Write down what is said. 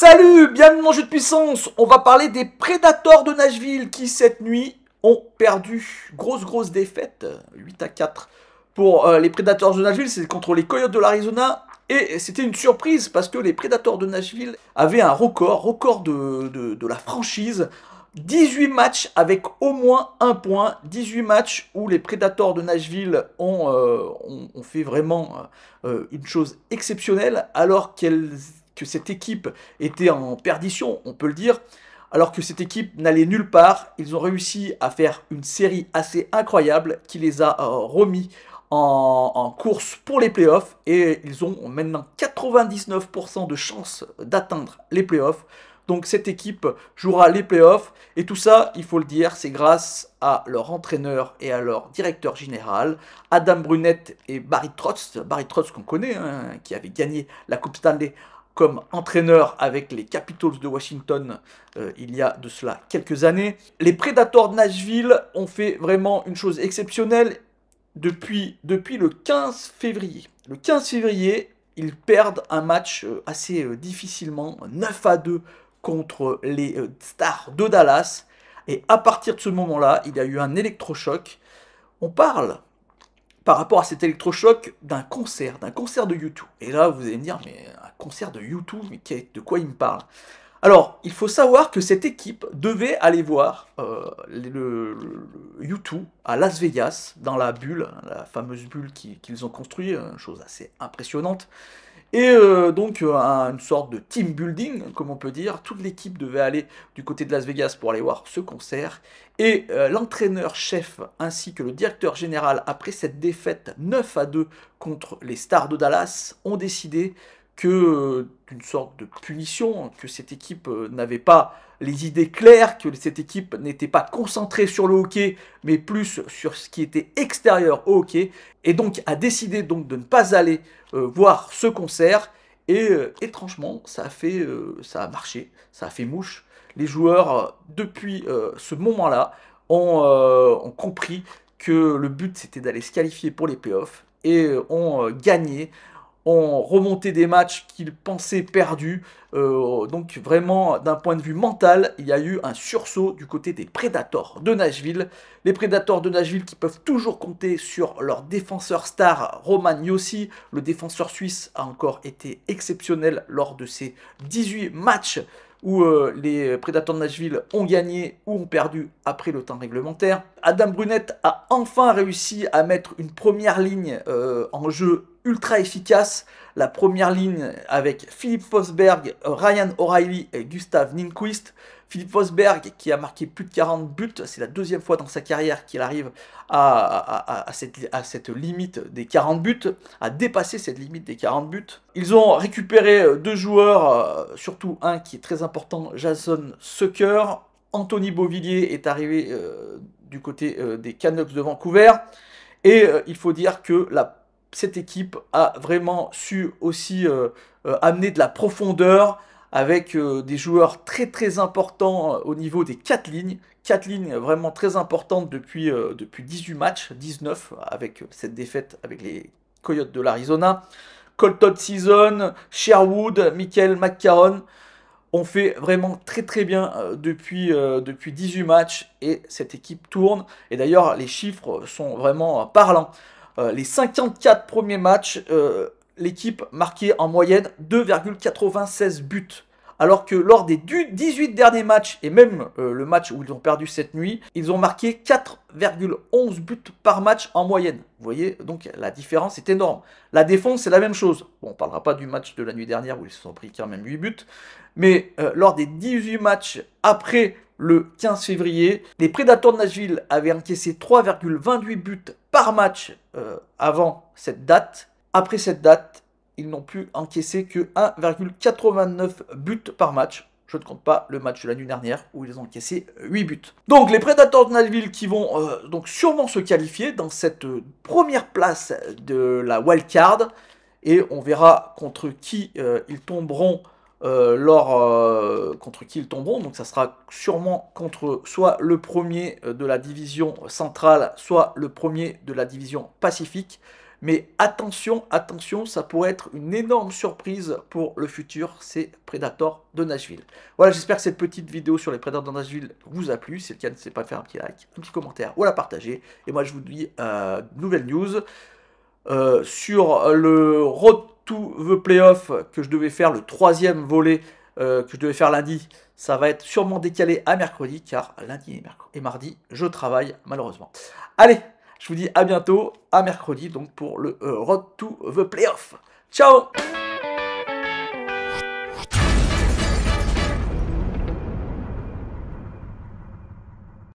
Salut, bienvenue dans Jeu de Puissance On va parler des Predators de Nashville qui, cette nuit, ont perdu. Grosse, grosse défaite, 8 à 4 pour euh, les Predators de Nashville, c'est contre les Coyotes de l'Arizona. Et c'était une surprise parce que les Predators de Nashville avaient un record, record de, la franchise. 18 matchs avec au moins un point, 18 matchs où les Predators de Nashville ont, euh, fait vraiment euh, une chose exceptionnelle alors qu'elles que cette équipe était en perdition, on peut le dire, alors que cette équipe n'allait nulle part, ils ont réussi à faire une série assez incroyable qui les a euh, remis en, course pour les playoffs et ils ont maintenant 99% de chances d'atteindre les playoffs. Donc cette équipe jouera les playoffs. Et tout ça, il faut le dire, c'est grâce à leur entraîneur et à leur directeur général, Adam Brunette et Barry Trotz. Barry Trotz qu'on connaît, hein, qui avait gagné la Coupe Stanley comme entraîneur avec les Capitals de Washington euh, il y a de cela quelques années. Les Predators de Nashville ont fait vraiment une chose exceptionnelle depuis, depuis le 15 février. Le 15 février, ils perdent un match euh, assez euh, difficilement, 9 à 2 contre les Stars de Dallas. Et à partir de ce moment-là, il y a eu un électrochoc. On parle par rapport à cet électrochoc d'un concert, d'un concert de YouTube. Et là, vous allez me dire, mais un concert de YouTube, mais de quoi il me parle alors, il faut savoir que cette équipe devait aller voir euh, le, YouTube à Las Vegas, dans la bulle, la fameuse bulle qu'ils ont construite, chose assez impressionnante. Et euh, donc euh, une sorte de team building, comme on peut dire. Toute l'équipe devait aller du côté de Las Vegas pour aller voir ce concert. Et euh, l'entraîneur-chef ainsi que le directeur général, après cette défaite 9 à 2 contre les Stars de Dallas, ont décidé que euh, d'une sorte de punition, que cette équipe euh, n'avait pas les idées claires, que cette équipe n'était pas concentrée sur le hockey, mais plus sur ce qui était extérieur au hockey, et donc a décidé donc de ne pas aller euh, voir ce concert. Et étrangement, ça a fait, ça a marché, ça a fait mouche. Les joueurs, depuis ce moment-là, ont, ont compris que le but c'était d'aller se qualifier pour les playoffs et ont gagné ont remonté des matchs qu'ils pensaient perdus. Euh, donc vraiment, d'un point de vue mental, il y a eu un sursaut du côté des Predators de Nashville. Les Predators de Nashville qui peuvent toujours compter sur leur défenseur star Roman Yossi. Le défenseur suisse a encore été exceptionnel lors de ses 18 matchs où euh, les prédateurs de Nashville ont gagné ou ont perdu après le temps réglementaire. Adam Brunette a enfin réussi à mettre une première ligne euh, en jeu ultra efficace. La première ligne avec Philippe Fosberg, Ryan O'Reilly et Gustav Ninquist. Philippe Vosberg qui a marqué plus de 40 buts, c'est la deuxième fois dans sa carrière qu'il arrive à, cette, limite des 40 buts, à dépasser cette limite des 40 buts. Ils ont récupéré deux joueurs, euh, surtout un qui est très important, Jason Sucker. Anthony Beauvillier est arrivé euh, du côté euh, des Canucks de Vancouver. Et il faut dire que cette équipe a vraiment su aussi amener de la profondeur, avec euh, des joueurs très très importants euh, au niveau des 4 lignes. 4 lignes vraiment très importantes depuis, euh, depuis 18 matchs, 19 avec cette défaite avec les Coyotes de l'Arizona. Colton Season, Sherwood, Michael McCarron ont fait vraiment très très bien depuis, depuis 18 matchs et cette équipe tourne. Et d'ailleurs, les chiffres sont vraiment parlants. les 54 premiers matchs, l'équipe marquait en moyenne 2,96 buts. Alors que lors des 18 derniers matchs, et même euh, le match où ils ont perdu cette nuit, ils ont marqué 4,11 buts par match en moyenne. Vous voyez, donc la différence est énorme. La défense, c'est la même chose. on ne parlera pas du match de la nuit dernière où ils se sont pris quand même 8 buts. Mais euh, lors des 18 matchs après le 15 février. Les Prédateurs de Nashville avaient encaissé 3,28 buts par match euh, avant cette date. Après cette date, ils n'ont pu encaisser que 1,89 buts par match. Je ne compte pas le match de la nuit dernière où ils ont encaissé 8 buts. Donc les Predators de Nashville qui vont euh, donc sûrement se qualifier dans cette euh, première place de la wild card et on verra contre qui euh, ils tomberont lors, contre qui ils tomberont. Donc ça sera sûrement contre soit le premier de la division centrale, soit le premier de la division pacifique. Mais attention, attention, ça pourrait être une énorme surprise pour le futur, c'est Predator de Nashville. Voilà, j'espère que cette petite vidéo sur les Predators de Nashville vous a plu. Si c'est le cas, n'hésitez pas à faire un petit like, un petit commentaire ou la partager. Et moi, je vous dis euh, nouvelle news euh, sur le road to the playoff que je devais faire, le troisième volet euh, que je devais faire lundi. Ça va être sûrement décalé à mercredi, car lundi et, et mardi, je travaille malheureusement. Allez, je vous dis à bientôt, à mercredi, donc pour le euh, Road to the Playoff. Ciao